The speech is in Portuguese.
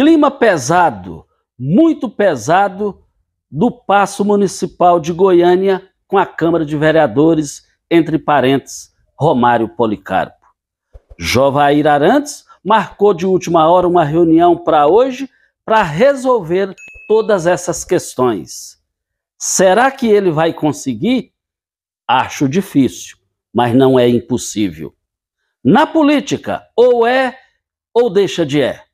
clima pesado, muito pesado, do Passo Municipal de Goiânia com a Câmara de Vereadores, entre parentes, Romário Policarpo. Jovair Arantes marcou de última hora uma reunião para hoje para resolver todas essas questões. Será que ele vai conseguir? Acho difícil, mas não é impossível. Na política, ou é ou deixa de é.